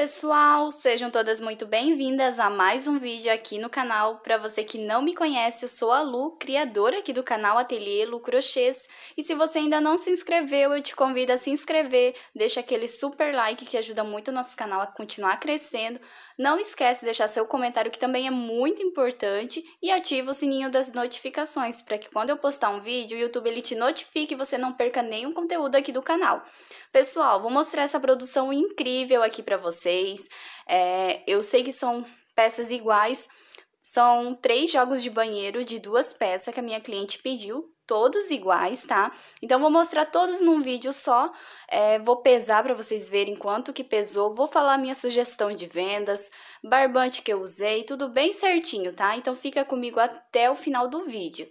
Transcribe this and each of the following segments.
pessoal, sejam todas muito bem-vindas a mais um vídeo aqui no canal. Para você que não me conhece, eu sou a Lu, criadora aqui do canal Ateliê Lu Crochês. E se você ainda não se inscreveu, eu te convido a se inscrever, deixa aquele super like que ajuda muito o nosso canal a continuar crescendo. Não esquece de deixar seu comentário que também é muito importante e ativa o sininho das notificações para que quando eu postar um vídeo, o YouTube ele te notifique e você não perca nenhum conteúdo aqui do canal. Pessoal, vou mostrar essa produção incrível aqui para vocês. É, eu sei que são peças iguais, são três jogos de banheiro de duas peças que a minha cliente pediu, todos iguais, tá? Então, vou mostrar todos num vídeo só, é, vou pesar para vocês verem quanto que pesou, vou falar minha sugestão de vendas, barbante que eu usei, tudo bem certinho, tá? Então, fica comigo até o final do vídeo.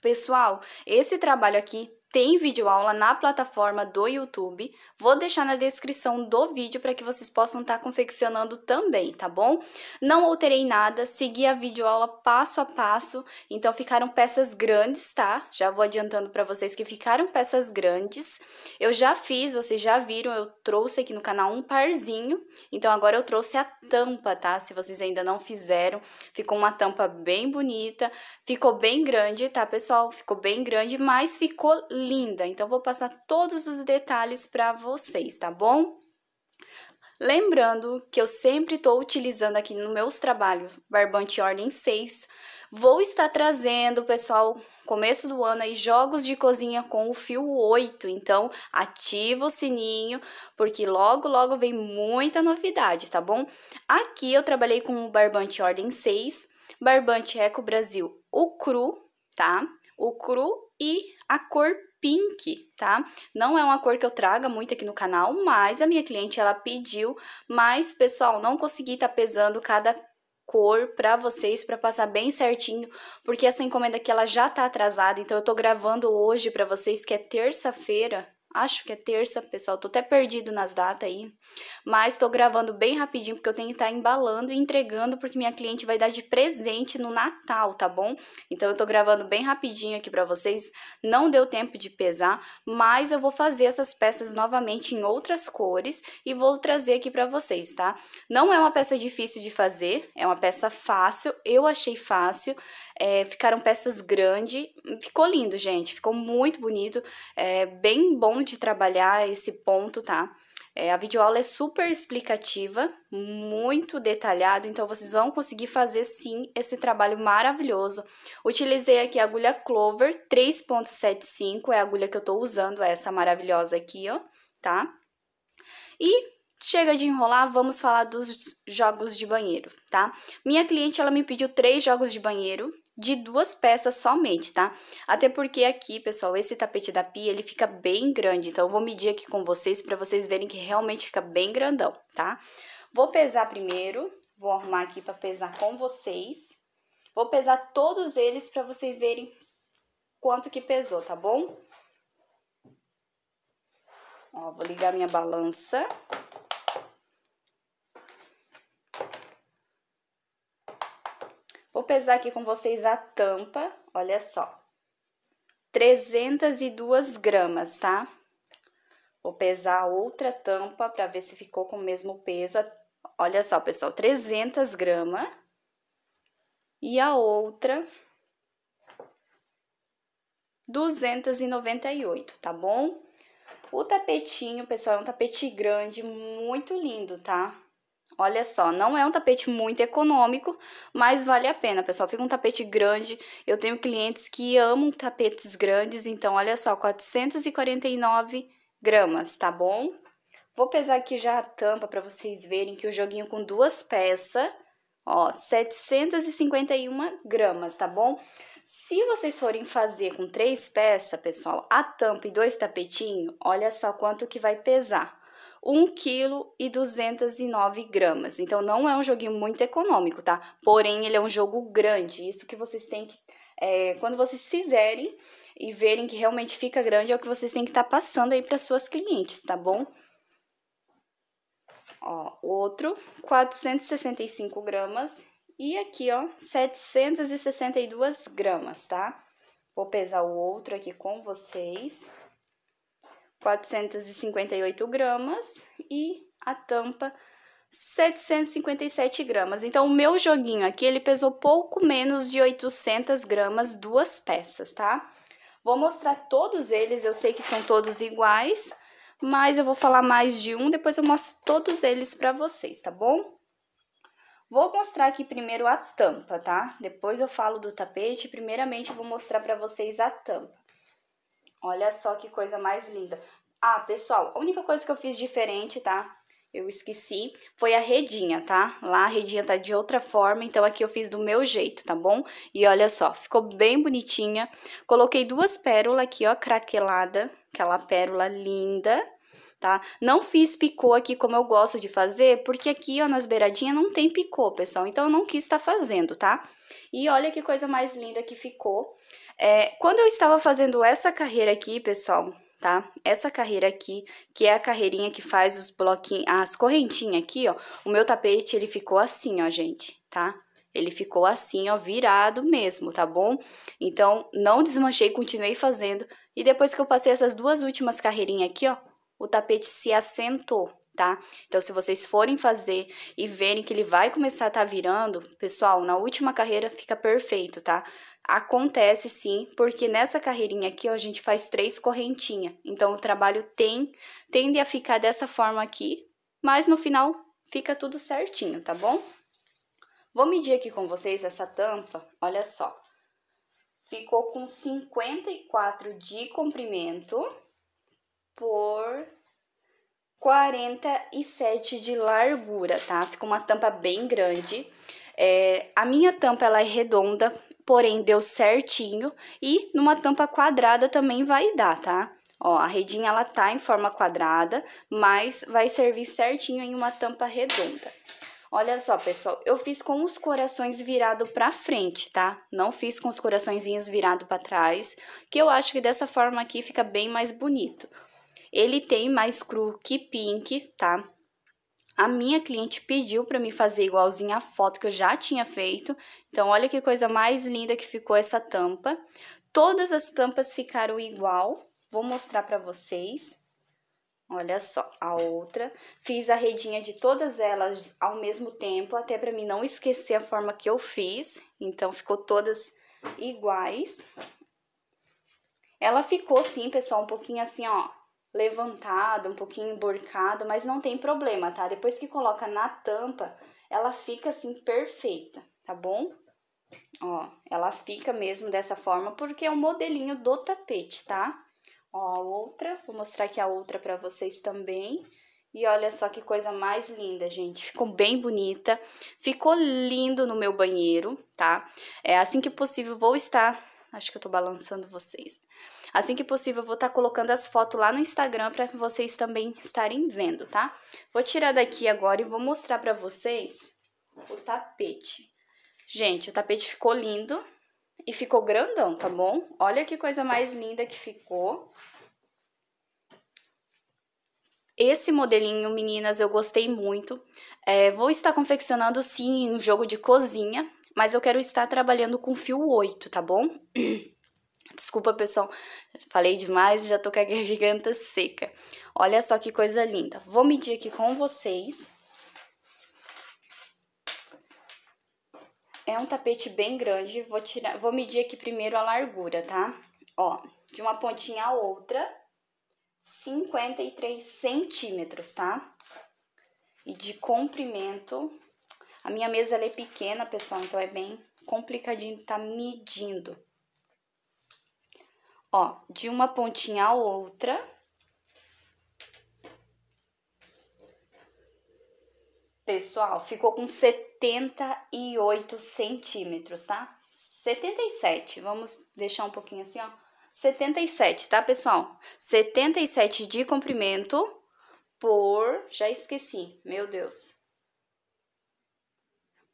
Pessoal, esse trabalho aqui tem vídeo aula na plataforma do YouTube. Vou deixar na descrição do vídeo para que vocês possam estar tá confeccionando também, tá bom? Não alterei nada, segui a vídeo aula passo a passo, então ficaram peças grandes, tá? Já vou adiantando para vocês que ficaram peças grandes. Eu já fiz, vocês já viram, eu trouxe aqui no canal um parzinho, então agora eu trouxe a tampa, tá? Se vocês ainda não fizeram, ficou uma tampa bem bonita, ficou bem grande, tá, pessoal? Ficou bem grande, mas ficou linda. Então, vou passar todos os detalhes para vocês, tá bom? Lembrando que eu sempre estou utilizando aqui nos meus trabalhos barbante ordem 6. Vou estar trazendo, pessoal, começo do ano aí, jogos de cozinha com o fio 8. Então, ativa o sininho, porque logo, logo vem muita novidade, tá bom? Aqui eu trabalhei com o barbante ordem 6, barbante Eco Brasil, o cru, tá? O cru e a cor pink, tá? Não é uma cor que eu traga muito aqui no canal, mas a minha cliente, ela pediu. Mas, pessoal, não consegui tá pesando cada cor para vocês, para passar bem certinho, porque essa encomenda aqui, ela já tá atrasada. Então, eu tô gravando hoje para vocês, que é terça-feira, Acho que é terça, pessoal. Tô até perdido nas datas aí. Mas tô gravando bem rapidinho, porque eu tenho que estar tá embalando e entregando, porque minha cliente vai dar de presente no Natal, tá bom? Então eu tô gravando bem rapidinho aqui pra vocês. Não deu tempo de pesar, mas eu vou fazer essas peças novamente em outras cores e vou trazer aqui pra vocês, tá? Não é uma peça difícil de fazer, é uma peça fácil. Eu achei fácil é, ficaram peças grandes. Ficou lindo, gente. Ficou muito bonito. É bem bom de trabalhar esse ponto, tá? É, a videoaula é super explicativa, muito detalhado, então vocês vão conseguir fazer sim esse trabalho maravilhoso. Utilizei aqui a agulha Clover 3.75, é a agulha que eu tô usando, é essa maravilhosa aqui, ó, tá? E Chega de enrolar, vamos falar dos jogos de banheiro, tá? Minha cliente, ela me pediu três jogos de banheiro, de duas peças somente, tá? Até porque aqui, pessoal, esse tapete da pia, ele fica bem grande, então eu vou medir aqui com vocês para vocês verem que realmente fica bem grandão, tá? Vou pesar primeiro, vou arrumar aqui para pesar com vocês. Vou pesar todos eles para vocês verem quanto que pesou, tá bom? Ó, vou ligar minha balança. Vou pesar aqui com vocês a tampa, olha só. 302 gramas, tá? Vou pesar a outra tampa para ver se ficou com o mesmo peso. Olha só, pessoal, 300 gramas. E a outra, 298, tá bom? O tapetinho, pessoal, é um tapete grande, muito lindo, tá? Olha só, não é um tapete muito econômico, mas vale a pena, pessoal. Fica um tapete grande. Eu tenho clientes que amam tapetes grandes, então olha só, 449 gramas, tá bom? Vou pesar aqui já a tampa para vocês verem que o joguinho com duas peças, ó, 751 gramas, tá bom? Se vocês forem fazer com três peças, pessoal, a tampa e dois tapetinhos, olha só quanto que vai pesar. 1,209 gramas. Então, não é um joguinho muito econômico, tá? Porém, ele é um jogo grande. Isso que vocês têm que. É, quando vocês fizerem e verem que realmente fica grande, é o que vocês têm que estar tá passando aí para suas clientes, tá bom? Ó, outro, 465 gramas. E aqui, ó, 762 gramas, tá? Vou pesar o outro aqui com vocês. 458 gramas e a tampa 757 gramas. Então, o meu joguinho aqui, ele pesou pouco menos de 800 gramas, duas peças, tá? Vou mostrar todos eles, eu sei que são todos iguais, mas eu vou falar mais de um, depois eu mostro todos eles pra vocês, tá bom? Vou mostrar aqui primeiro a tampa, tá? Depois eu falo do tapete, primeiramente eu vou mostrar pra vocês a tampa. Olha só que coisa mais linda. Ah, pessoal, a única coisa que eu fiz diferente, tá? Eu esqueci, foi a redinha, tá? Lá a redinha tá de outra forma, então aqui eu fiz do meu jeito, tá bom? E olha só, ficou bem bonitinha. Coloquei duas pérolas aqui, ó, craquelada, aquela pérola linda, tá? Não fiz picô aqui como eu gosto de fazer, porque aqui, ó, nas beiradinhas não tem picô, pessoal. Então, eu não quis estar tá fazendo, tá? E olha que coisa mais linda que ficou. É, quando eu estava fazendo essa carreira aqui, pessoal, tá? Essa carreira aqui, que é a carreirinha que faz os bloquinhos, as correntinhas aqui, ó. O meu tapete, ele ficou assim, ó, gente, tá? Ele ficou assim, ó, virado mesmo, tá bom? Então, não desmanchei, continuei fazendo. E depois que eu passei essas duas últimas carreirinhas aqui, ó, o tapete se assentou, tá? Então, se vocês forem fazer e verem que ele vai começar a tá virando, pessoal, na última carreira fica perfeito, tá? Acontece sim, porque nessa carreirinha aqui ó, a gente faz três correntinhas. Então, o trabalho tem, tende a ficar dessa forma aqui, mas no final fica tudo certinho, tá bom? Vou medir aqui com vocês essa tampa, olha só. Ficou com 54 de comprimento por 47 de largura, tá? Ficou uma tampa bem grande. É, a minha tampa, ela é redonda, porém deu certinho e numa tampa quadrada também vai dar, tá? Ó, a redinha ela tá em forma quadrada, mas vai servir certinho em uma tampa redonda. Olha só, pessoal, eu fiz com os corações virado para frente, tá? Não fiz com os coraçõezinhos virado para trás, que eu acho que dessa forma aqui fica bem mais bonito. Ele tem mais cru que pink, tá? A minha cliente pediu para me fazer igualzinho a foto que eu já tinha feito. Então, olha que coisa mais linda que ficou essa tampa. Todas as tampas ficaram igual. Vou mostrar para vocês. Olha só, a outra. Fiz a redinha de todas elas ao mesmo tempo, até para mim não esquecer a forma que eu fiz. Então, ficou todas iguais. Ela ficou, sim, pessoal, um pouquinho assim, ó, levantada, um pouquinho emborcada, mas não tem problema, tá? Depois que coloca na tampa, ela fica assim perfeita, tá bom? Ó, ela fica mesmo dessa forma porque é o um modelinho do tapete, tá? Ó, a outra, vou mostrar aqui a outra para vocês também. E olha só que coisa mais linda, gente. Ficou bem bonita. Ficou lindo no meu banheiro, tá? É assim que possível vou estar Acho que eu tô balançando vocês. Assim que possível, eu vou estar tá colocando as fotos lá no Instagram para vocês também estarem vendo, tá? Vou tirar daqui agora e vou mostrar para vocês o tapete. Gente, o tapete ficou lindo e ficou grandão, tá bom? Olha que coisa mais linda que ficou. Esse modelinho, meninas, eu gostei muito. É, vou estar confeccionando, sim, um jogo de cozinha, mas eu quero estar trabalhando com fio 8, tá bom? Desculpa, pessoal, falei demais e já tô com a garganta seca. Olha só que coisa linda. Vou medir aqui com vocês. É um tapete bem grande, vou tirar, vou medir aqui primeiro a largura, tá? Ó, de uma pontinha a outra, 53 centímetros, tá? E de comprimento, a minha mesa ela é pequena, pessoal, então é bem complicadinho tá medindo. Ó, de uma pontinha a outra. Pessoal, ficou com 78 centímetros, tá? 77, vamos deixar um pouquinho assim, ó. 77, tá, pessoal? 77 de comprimento por... Já esqueci, meu Deus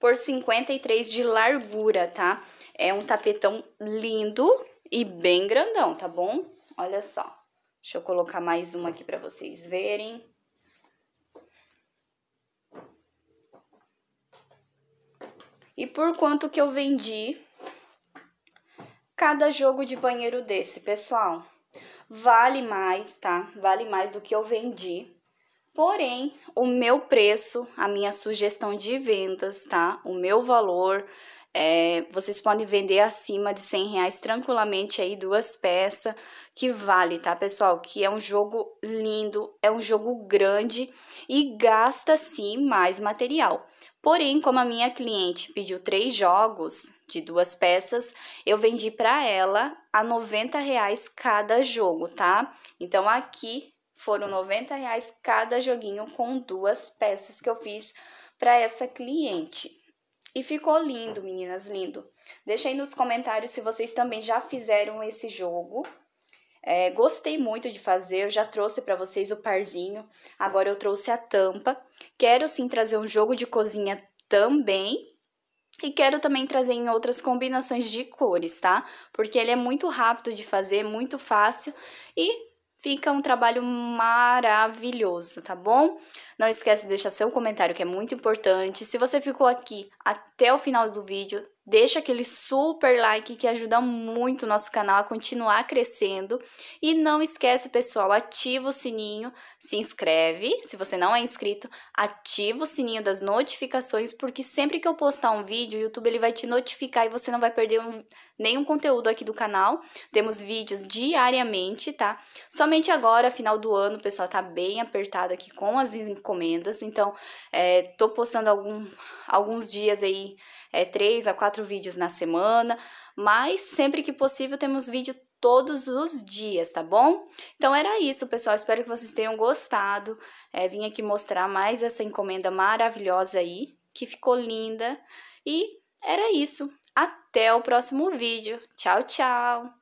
por 53 de largura, tá? É um tapetão lindo e bem grandão, tá bom? Olha só. Deixa eu colocar mais uma aqui para vocês verem. E por quanto que eu vendi cada jogo de banheiro desse, pessoal? Vale mais, tá? Vale mais do que eu vendi Porém, o meu preço, a minha sugestão de vendas, tá? O meu valor, é, vocês podem vender acima de 100 reais tranquilamente aí duas peças que vale, tá, pessoal? Que é um jogo lindo, é um jogo grande e gasta sim mais material. Porém, como a minha cliente pediu três jogos de duas peças, eu vendi para ela a 90 reais cada jogo, tá? Então aqui foram 90 reais cada joguinho com duas peças que eu fiz para essa cliente. E ficou lindo, meninas, lindo. Deixei nos comentários se vocês também já fizeram esse jogo. É, gostei muito de fazer, eu já trouxe para vocês o parzinho, agora eu trouxe a tampa. Quero sim trazer um jogo de cozinha também, e quero também trazer em outras combinações de cores, tá? Porque ele é muito rápido de fazer, muito fácil e Fica um trabalho maravilhoso, tá bom? Não esquece de deixar seu comentário que é muito importante. Se você ficou aqui até o final do vídeo, Deixa aquele super like que ajuda muito o nosso canal a continuar crescendo. E não esquece, pessoal, ativa o sininho, se inscreve. Se você não é inscrito, ativa o sininho das notificações, porque sempre que eu postar um vídeo, o YouTube ele vai te notificar e você não vai perder um, nenhum conteúdo aqui do canal. Temos vídeos diariamente, tá? Somente agora, final do ano, o pessoal tá bem apertado aqui com as encomendas. Então, é, tô postando algum, alguns dias aí é, três a quatro vídeos na semana, mas sempre que possível temos vídeo todos os dias, tá bom? Então era isso, pessoal. Espero que vocês tenham gostado. É, vim aqui mostrar mais essa encomenda maravilhosa aí, que ficou linda. E era isso. Até o próximo vídeo. Tchau, tchau!